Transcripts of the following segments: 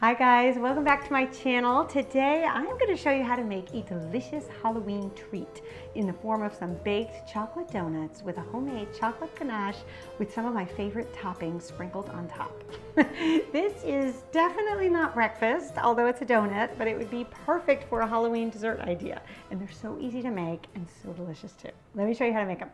Hi guys, welcome back to my channel. Today I'm gonna to show you how to make a delicious Halloween treat in the form of some baked chocolate donuts with a homemade chocolate ganache with some of my favorite toppings sprinkled on top. this is definitely not breakfast, although it's a donut, but it would be perfect for a Halloween dessert idea. And they're so easy to make and so delicious too. Let me show you how to make them.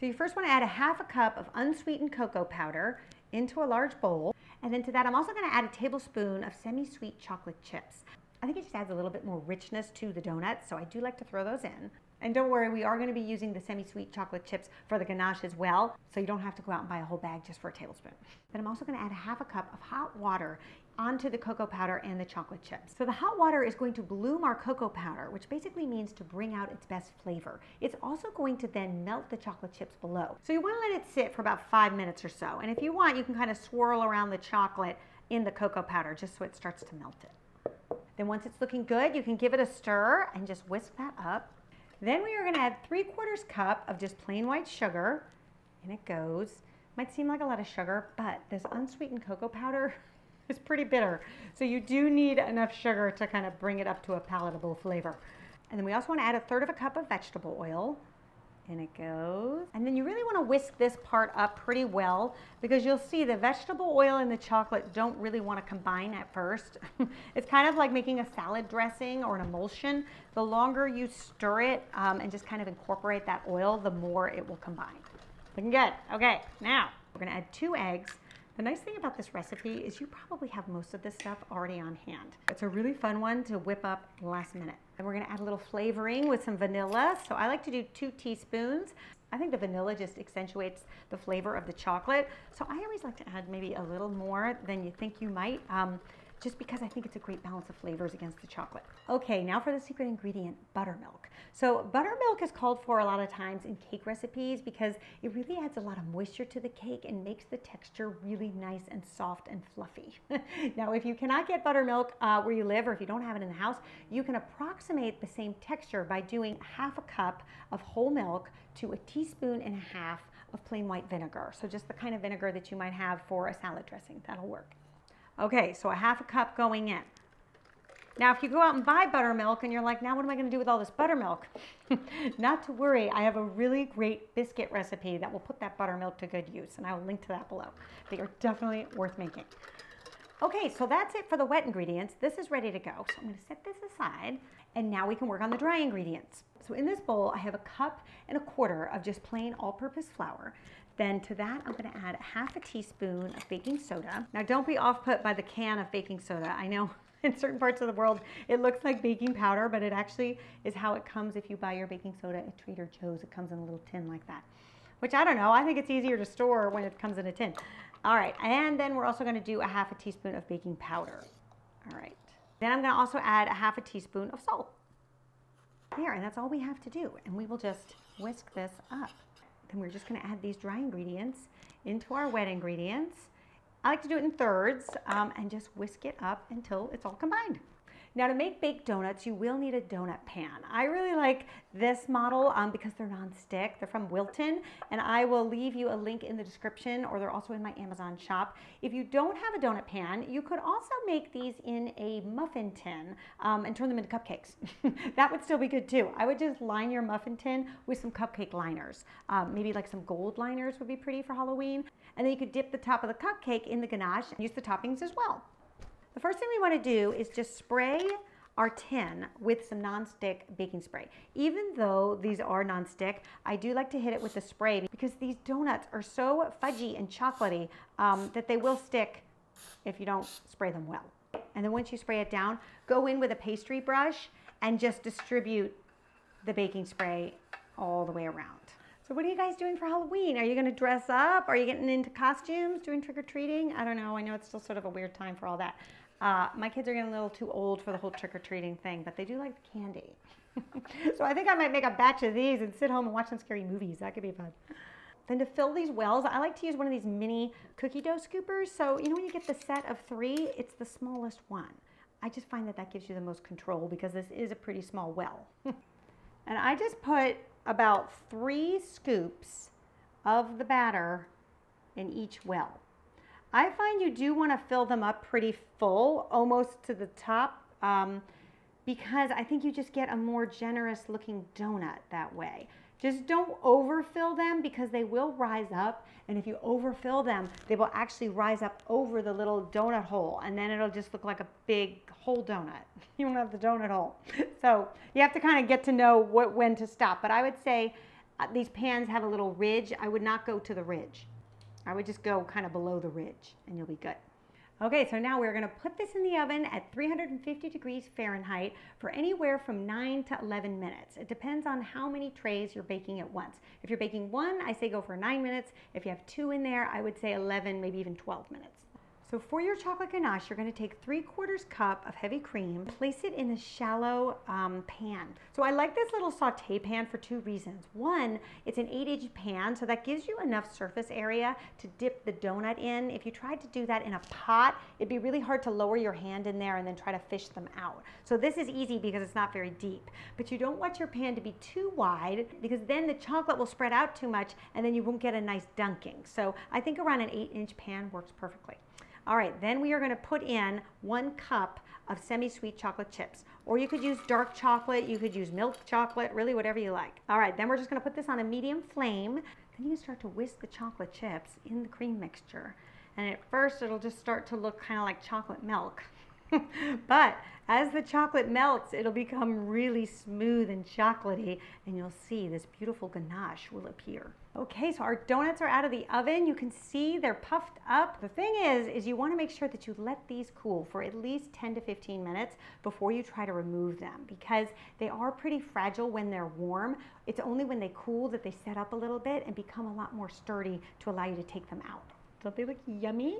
So you first wanna add a half a cup of unsweetened cocoa powder into a large bowl. And then to that, I'm also gonna add a tablespoon of semi-sweet chocolate chips. I think it just adds a little bit more richness to the donuts, so I do like to throw those in. And don't worry, we are gonna be using the semi-sweet chocolate chips for the ganache as well, so you don't have to go out and buy a whole bag just for a tablespoon. Then I'm also gonna add a half a cup of hot water onto the cocoa powder and the chocolate chips. So the hot water is going to bloom our cocoa powder, which basically means to bring out its best flavor. It's also going to then melt the chocolate chips below. So you wanna let it sit for about five minutes or so. And if you want, you can kind of swirl around the chocolate in the cocoa powder just so it starts to melt it. Then once it's looking good, you can give it a stir and just whisk that up. Then we are gonna add 3 quarters cup of just plain white sugar, and it goes. Might seem like a lot of sugar, but this unsweetened cocoa powder It's pretty bitter. So you do need enough sugar to kind of bring it up to a palatable flavor. And then we also want to add a third of a cup of vegetable oil. In it goes. And then you really want to whisk this part up pretty well because you'll see the vegetable oil and the chocolate don't really want to combine at first. it's kind of like making a salad dressing or an emulsion. The longer you stir it um, and just kind of incorporate that oil, the more it will combine. Looking good. Okay, now we're going to add two eggs the nice thing about this recipe is you probably have most of this stuff already on hand. It's a really fun one to whip up last minute. And we're gonna add a little flavoring with some vanilla. So I like to do two teaspoons. I think the vanilla just accentuates the flavor of the chocolate. So I always like to add maybe a little more than you think you might. Um, just because I think it's a great balance of flavors against the chocolate. Okay, now for the secret ingredient, buttermilk. So buttermilk is called for a lot of times in cake recipes because it really adds a lot of moisture to the cake and makes the texture really nice and soft and fluffy. now, if you cannot get buttermilk uh, where you live or if you don't have it in the house, you can approximate the same texture by doing half a cup of whole milk to a teaspoon and a half of plain white vinegar. So just the kind of vinegar that you might have for a salad dressing, that'll work. Okay, so a half a cup going in. Now, if you go out and buy buttermilk and you're like, now what am I going to do with all this buttermilk? Not to worry, I have a really great biscuit recipe that will put that buttermilk to good use, and I will link to that below. They are definitely worth making. Okay, so that's it for the wet ingredients. This is ready to go, so I'm going to set this aside, and now we can work on the dry ingredients. So in this bowl, I have a cup and a quarter of just plain all-purpose flour. Then to that, I'm gonna add half a teaspoon of baking soda. Now don't be off put by the can of baking soda. I know in certain parts of the world, it looks like baking powder, but it actually is how it comes if you buy your baking soda at Trader Joe's. It comes in a little tin like that, which I don't know. I think it's easier to store when it comes in a tin. All right, and then we're also gonna do a half a teaspoon of baking powder. All right, then I'm gonna also add a half a teaspoon of salt. There, and that's all we have to do. And we will just whisk this up. Then we're just gonna add these dry ingredients into our wet ingredients. I like to do it in thirds um, and just whisk it up until it's all combined. Now to make baked donuts, you will need a donut pan. I really like this model um, because they're non-stick. They're from Wilton, and I will leave you a link in the description, or they're also in my Amazon shop. If you don't have a donut pan, you could also make these in a muffin tin um, and turn them into cupcakes. that would still be good too. I would just line your muffin tin with some cupcake liners. Um, maybe like some gold liners would be pretty for Halloween. And then you could dip the top of the cupcake in the ganache and use the toppings as well. The first thing we want to do is just spray our tin with some nonstick baking spray. Even though these are nonstick, I do like to hit it with the spray because these donuts are so fudgy and chocolatey um, that they will stick if you don't spray them well. And then once you spray it down, go in with a pastry brush and just distribute the baking spray all the way around. So what are you guys doing for Halloween? Are you gonna dress up? Are you getting into costumes, doing trick-or-treating? I don't know, I know it's still sort of a weird time for all that. Uh, my kids are getting a little too old for the whole trick-or-treating thing, but they do like the candy. so I think I might make a batch of these and sit home and watch some scary movies. That could be fun. Then to fill these wells, I like to use one of these mini cookie dough scoopers. So you know when you get the set of three, it's the smallest one. I just find that that gives you the most control because this is a pretty small well. and I just put about three scoops of the batter in each well. I find you do want to fill them up pretty full, almost to the top, um, because I think you just get a more generous looking donut that way. Just don't overfill them because they will rise up. And if you overfill them, they will actually rise up over the little donut hole. And then it'll just look like a big whole donut. You won't have the donut hole. So you have to kind of get to know what, when to stop. But I would say uh, these pans have a little ridge. I would not go to the ridge. I would just go kind of below the ridge and you'll be good. Okay, so now we're gonna put this in the oven at 350 degrees Fahrenheit for anywhere from nine to 11 minutes. It depends on how many trays you're baking at once. If you're baking one, I say go for nine minutes. If you have two in there, I would say 11, maybe even 12 minutes. So for your chocolate ganache, you're gonna take 3 quarters cup of heavy cream, place it in a shallow um, pan. So I like this little saute pan for two reasons. One, it's an 8 inch pan, so that gives you enough surface area to dip the donut in. If you tried to do that in a pot, it'd be really hard to lower your hand in there and then try to fish them out. So this is easy because it's not very deep. But you don't want your pan to be too wide because then the chocolate will spread out too much and then you won't get a nice dunking. So I think around an 8 inch pan works perfectly. All right, then we are gonna put in one cup of semi-sweet chocolate chips. Or you could use dark chocolate, you could use milk chocolate, really whatever you like. All right, then we're just gonna put this on a medium flame. Then you start to whisk the chocolate chips in the cream mixture. And at first it'll just start to look kind of like chocolate milk. but as the chocolate melts, it'll become really smooth and chocolaty, and you'll see this beautiful ganache will appear. Okay, so our donuts are out of the oven. You can see they're puffed up. The thing is, is you wanna make sure that you let these cool for at least 10 to 15 minutes before you try to remove them because they are pretty fragile when they're warm. It's only when they cool that they set up a little bit and become a lot more sturdy to allow you to take them out. Don't they look yummy.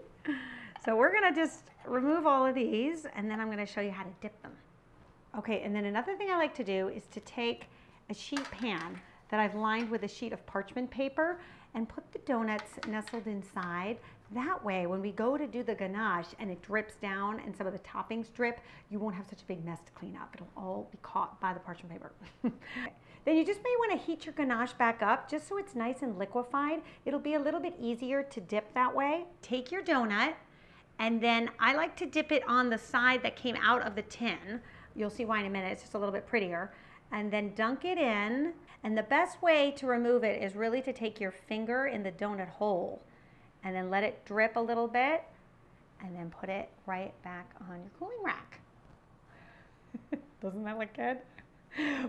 So we're gonna just remove all of these and then I'm gonna show you how to dip them. Okay, and then another thing I like to do is to take a sheet pan that I've lined with a sheet of parchment paper and put the donuts nestled inside. That way, when we go to do the ganache and it drips down and some of the toppings drip, you won't have such a big mess to clean up. It'll all be caught by the parchment paper. then you just may want to heat your ganache back up just so it's nice and liquefied. It'll be a little bit easier to dip that way. Take your donut and then I like to dip it on the side that came out of the tin. You'll see why in a minute, it's just a little bit prettier and then dunk it in. And the best way to remove it is really to take your finger in the donut hole and then let it drip a little bit and then put it right back on your cooling rack. Doesn't that look good?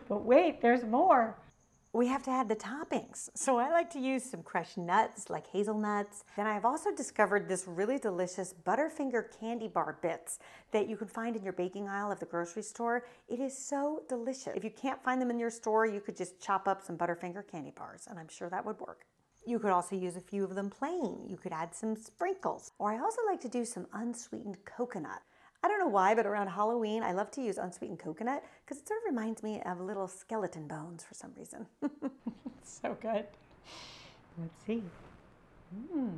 But wait, there's more we have to add the toppings. So I like to use some crushed nuts like hazelnuts. Then I've also discovered this really delicious Butterfinger candy bar bits that you can find in your baking aisle of the grocery store. It is so delicious. If you can't find them in your store, you could just chop up some Butterfinger candy bars and I'm sure that would work. You could also use a few of them plain. You could add some sprinkles. Or I also like to do some unsweetened coconut. I don't know why, but around Halloween, I love to use unsweetened coconut because it sort of reminds me of little skeleton bones for some reason. so good. Let's see. Hmm.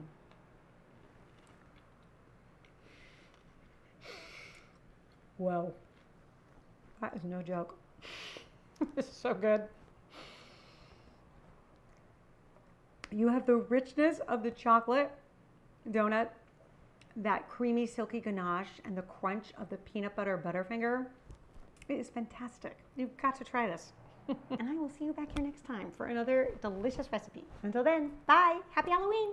Whoa. That is no joke. this is so good. You have the richness of the chocolate donut that creamy, silky ganache and the crunch of the peanut butter Butterfinger. It is fantastic. You've got to try this. and I will see you back here next time for another delicious recipe. Until then, bye. Happy Halloween.